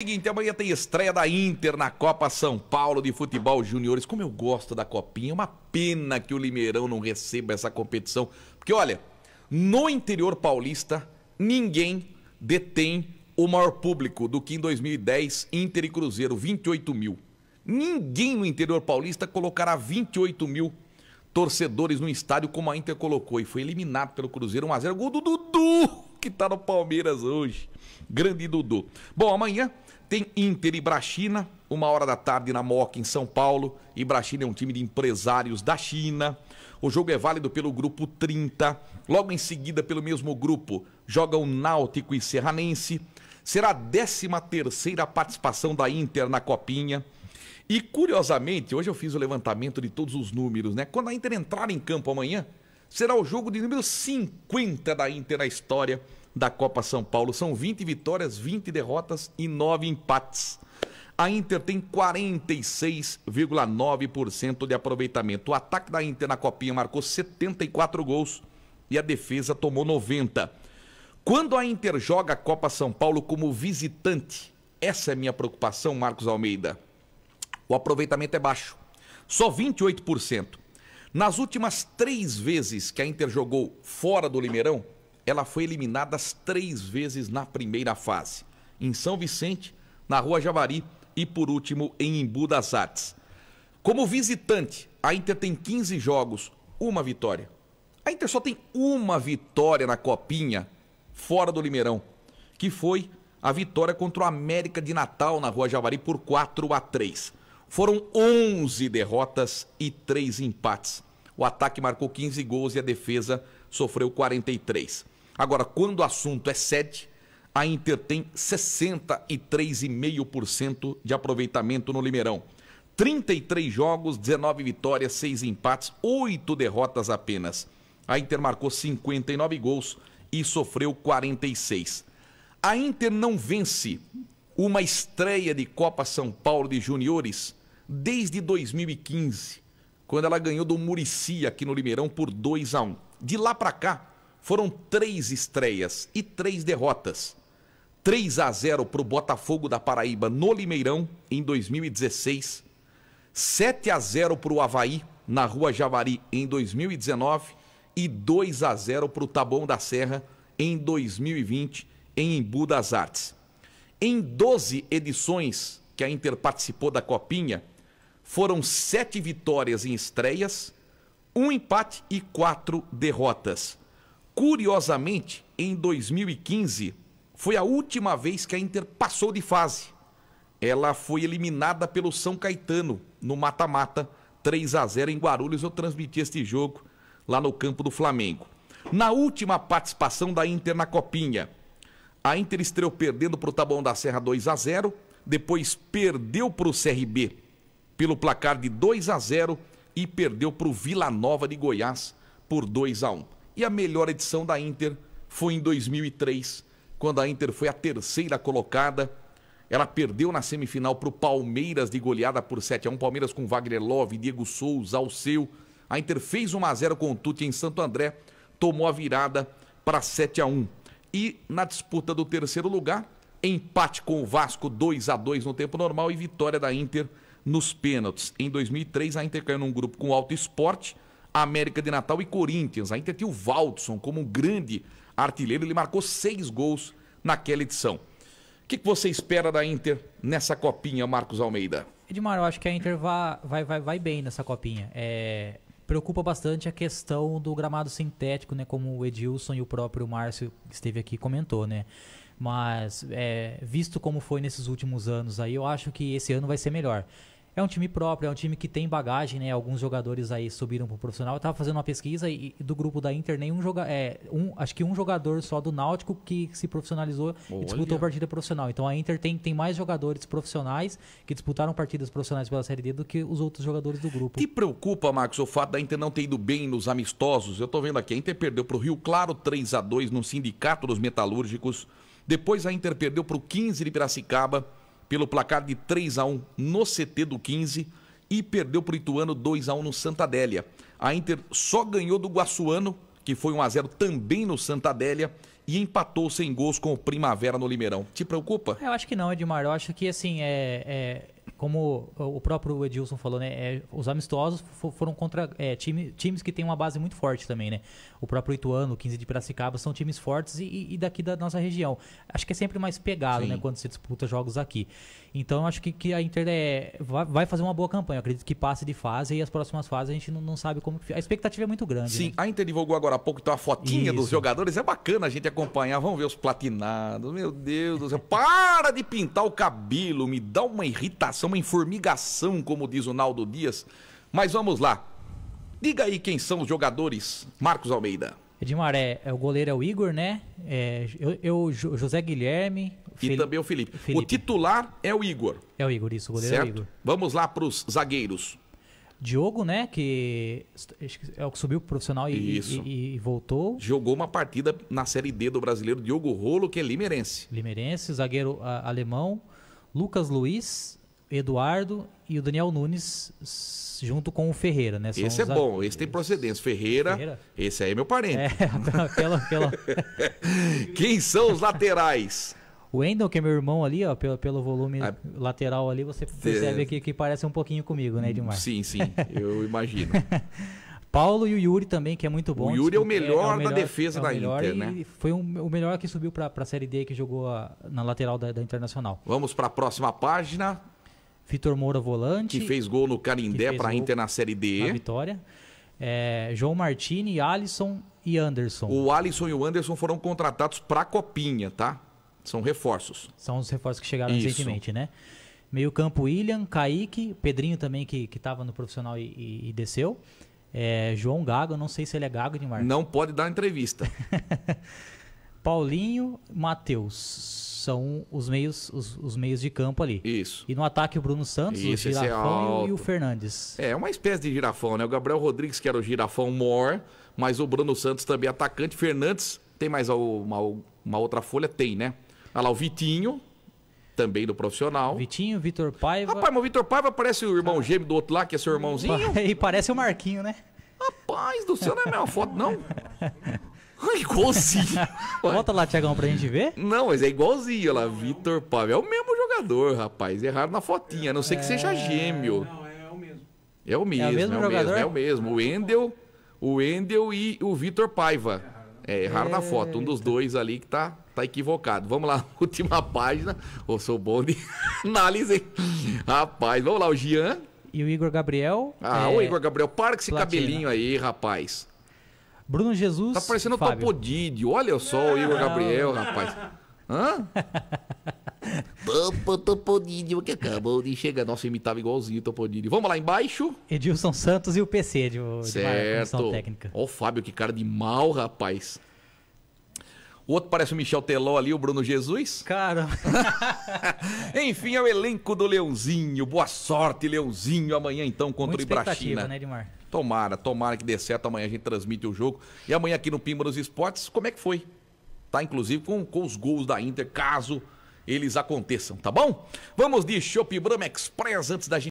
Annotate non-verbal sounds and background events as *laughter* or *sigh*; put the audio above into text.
Seguinte, amanhã tem estreia da Inter na Copa São Paulo de Futebol Juniores. Como eu gosto da Copinha, é uma pena que o Limeirão não receba essa competição. Porque, olha, no interior paulista, ninguém detém o maior público do que em 2010, Inter e Cruzeiro, 28 mil. Ninguém no interior paulista colocará 28 mil torcedores no estádio como a Inter colocou. E foi eliminado pelo Cruzeiro 1x0. Gol do Dudu, que tá no Palmeiras hoje. Grande Dudu. Bom, amanhã tem Inter e Brachina, uma hora da tarde na Moca, em São Paulo. E Brachina é um time de empresários da China. O jogo é válido pelo grupo 30. Logo em seguida, pelo mesmo grupo, jogam Náutico e Serranense. Será a 13 terceira participação da Inter na Copinha. E curiosamente, hoje eu fiz o levantamento de todos os números, né? Quando a Inter entrar em campo amanhã, será o jogo de número 50 da Inter na história da Copa São Paulo. São 20 vitórias, 20 derrotas e 9 empates. A Inter tem 46,9% de aproveitamento. O ataque da Inter na Copinha marcou 74 gols e a defesa tomou 90. Quando a Inter joga a Copa São Paulo como visitante, essa é minha preocupação, Marcos Almeida. O aproveitamento é baixo, só 28%. Nas últimas três vezes que a Inter jogou fora do Limeirão, ela foi eliminada três vezes na primeira fase. Em São Vicente, na Rua Javari e, por último, em Imbu das Artes. Como visitante, a Inter tem 15 jogos, uma vitória. A Inter só tem uma vitória na Copinha, fora do Limeirão, que foi a vitória contra o América de Natal na Rua Javari por 4 a 3. Foram 11 derrotas e 3 empates. O ataque marcou 15 gols e a defesa sofreu 43. Agora, quando o assunto é sede, a Inter tem 63,5% de aproveitamento no Limeirão. 33 jogos, 19 vitórias, 6 empates, 8 derrotas apenas. A Inter marcou 59 gols e sofreu 46. A Inter não vence uma estreia de Copa São Paulo de Juniores desde 2015, quando ela ganhou do Murici aqui no Limeirão por 2 a 1. De lá para cá, foram três estreias e três derrotas. 3 a 0 para o Botafogo da Paraíba no Limeirão em 2016. 7 a 0 para o Havaí na Rua Javari em 2019 e 2 a 0 para o Taboão da Serra em 2020 em Embu das Artes. Em 12 edições que a Inter participou da Copinha, foram sete vitórias em estreias, um empate e quatro derrotas. Curiosamente, em 2015, foi a última vez que a Inter passou de fase. Ela foi eliminada pelo São Caetano no mata-mata 3 a 0 em Guarulhos. Eu transmiti este jogo lá no campo do Flamengo. Na última participação da Inter na Copinha, a Inter estreou perdendo para o Taboão da Serra 2 a 0 depois perdeu para o CRB pelo placar de 2 a 0 e perdeu para o Vila Nova de Goiás por 2 a 1. E a melhor edição da Inter foi em 2003, quando a Inter foi a terceira colocada. Ela perdeu na semifinal para o Palmeiras de goleada por 7 a 1 Palmeiras com Wagner Love, Diego Souza, Alceu. A Inter fez 1 a 0 com o Tuti em Santo André, tomou a virada para 7 a 1 E na disputa do terceiro lugar, empate com o Vasco 2 a 2 no tempo normal e vitória da Inter nos pênaltis. Em 2003, a Inter caiu num grupo com o Alto Esporte, América de Natal e Corinthians. Ainda tinha o Valdson como um grande artilheiro, ele marcou seis gols naquela edição. O que, que você espera da Inter nessa copinha, Marcos Almeida? Edmar, eu acho que a Inter vai, vai, vai, vai bem nessa copinha. É, preocupa bastante a questão do gramado sintético, né? Como o Edilson e o próprio Márcio esteve aqui comentou, né? Mas é, visto como foi nesses últimos anos aí, eu acho que esse ano vai ser melhor. É um time próprio, é um time que tem bagagem, né? Alguns jogadores aí subiram pro profissional. Eu tava fazendo uma pesquisa e, e do grupo da Inter, nenhum jogador. É, um, acho que um jogador só do Náutico que se profissionalizou Olha. e disputou partida profissional. Então a Inter tem, tem mais jogadores profissionais que disputaram partidas profissionais pela Série D do que os outros jogadores do grupo. Te preocupa, Marcos, o fato da Inter não ter ido bem nos amistosos? Eu tô vendo aqui, a Inter perdeu pro Rio Claro 3 a 2 no Sindicato dos Metalúrgicos. Depois a Inter perdeu pro 15 de Piracicaba pelo placar de 3 a 1 no CT do 15 e perdeu para o Ituano 2 a 1 no Santa Adélia. A Inter só ganhou do Guaçuano, que foi 1 a 0 também no Santa Adélia e empatou sem gols com o Primavera no Limeirão. Te preocupa? Eu acho que não, Edmar. Eu acho que assim é, é como o próprio Edilson falou, né, é, os amistosos foram contra é, time, times que têm uma base muito forte também, né? O próprio Ituano, o 15 de Piracicaba, são times fortes e, e, daqui da nossa região. Acho que é sempre mais pegado, né, Sim. né, quando se disputa jogos aqui. Então, acho que, que a Inter é, vai, vai, fazer uma boa campanha. Eu acredito que passe de fase e as próximas fases a gente não, não sabe como... A expectativa é muito grande. Sim, né? a Inter divulgou agora há pouco então, tá a fotinha Isso. dos jogadores. É bacana a gente acompanhar. Vamos ver os platinados. Meu Deus do céu. Para de pintar o cabelo. Me dá uma irritação uma informigação, como diz o Naldo Dias. Mas vamos lá. Diga aí quem são os jogadores, Marcos Almeida. Edmar, é, é, o goleiro é o Igor, né? É, eu, eu, José Guilherme. E Fili também o Felipe. Felipe. O titular é o Igor. É o Igor, isso, o goleiro certo. é o Igor. Vamos lá para os zagueiros. Diogo, né? Que é o que subiu pro profissional e, e, e, voltou. Jogou uma partida na Série D do brasileiro, Diogo Rolo, que é limerense. Limerense, zagueiro a, alemão. Lucas Luiz, Eduardo e o Daniel Nunes junto com o Ferreira, né? São esse é bom, a... esse tem procedência. Ferreira, Ferreira, esse aí é meu parente. É, pela, *laughs* pela... *laughs* Quem são os laterais? O Endel, que é meu irmão ali, ó, pelo, pelo volume ah, lateral ali, você percebe que, que parece um pouquinho comigo, né, Edmar? Sim, sim, *laughs* eu imagino. Paulo e o Yuri também, que é muito bom. O Yuri é o melhor, é, é o da defesa é da Inter, né? Foi um, o melhor que subiu para a Série D, que jogou a, na lateral da, da Internacional. Vamos para a próxima página. Vitor Moura volante. Que fez gol no Carindé para a Inter na Série D. Na vitória. É, João Martini, Alisson e Anderson. O Alisson e o Anderson foram contratados para a Copinha, tá? São reforços. São os reforços que chegaram Isso. recentemente, né? Meio campo William, Kaique, Pedrinho também que estava no profissional e, e, e desceu. É, João Gago, não sei se ele é Gago de Não pode dar entrevista. *laughs* Paulinho, Matheus são os meios, os, os, meios de campo ali. Isso. E no ataque o Bruno Santos, Isso, o é Girafão é e o Fernandes. É, uma espécie de girafão, né? O Gabriel Rodrigues, que era o girafão maior, mas o Bruno Santos também é atacante. Fernandes, tem mais uma, uma outra folha? Tem, né? Olha lá, o Vitinho, também do profissional. Vitinho, Vitor Paiva. Rapaz, mas o Vitor Paiva parece o irmão ah. gêmeo do outro lá, que é seu irmãozinho. *laughs* E parece o Marquinho, né? Rapaz do céu, não é a mesma foto, não? *laughs* *laughs* igualzinho. *laughs* Bota lá, Tiagão, pra gente ver. Não, mas é igualzinho. Olha lá, Vitor Paiva É o mesmo jogador, rapaz. Erraram na fotinha, a não ser que seja é. gêmeo. Não, é, é o mesmo. É o mesmo, é o mesmo, é o mesmo, é o Endel O e o Vitor Paiva. É, erraram na foto. Um dos dois ali que tá, tá equivocado. Vamos lá, *laughs* última página. Eu sou bom de análise, Rapaz, vamos lá, o Gian. E o Igor Gabriel. Ah, é... o Igor Gabriel, para com esse Platina. cabelinho aí, rapaz. Bruno Jesus. Tá parecendo o Topodide. Olha só o Igor Gabriel, rapaz. Hã? *laughs* Topo, Topodídio, que acabou de chegar. Nossa, imitava igualzinho o Topodídio. Vamos lá embaixo? Edilson Santos e o PC de, certo. de técnica. Ó o Fábio, que cara de mal, rapaz. O outro parece o Michel Teló ali, o Bruno Jesus. Cara. *laughs* Enfim, é o elenco do Leãozinho. Boa sorte, Leãozinho, amanhã então contra Muito o Ibrachina. Né, Edmar? Tomara, tomara que dê certo. Amanhã a gente transmite o jogo. E amanhã aqui no Pimba Esportes, como é que foi? Tá? Inclusive com, com os gols da Inter, caso eles aconteçam, tá bom? Vamos de Shop Brama Express antes da gente.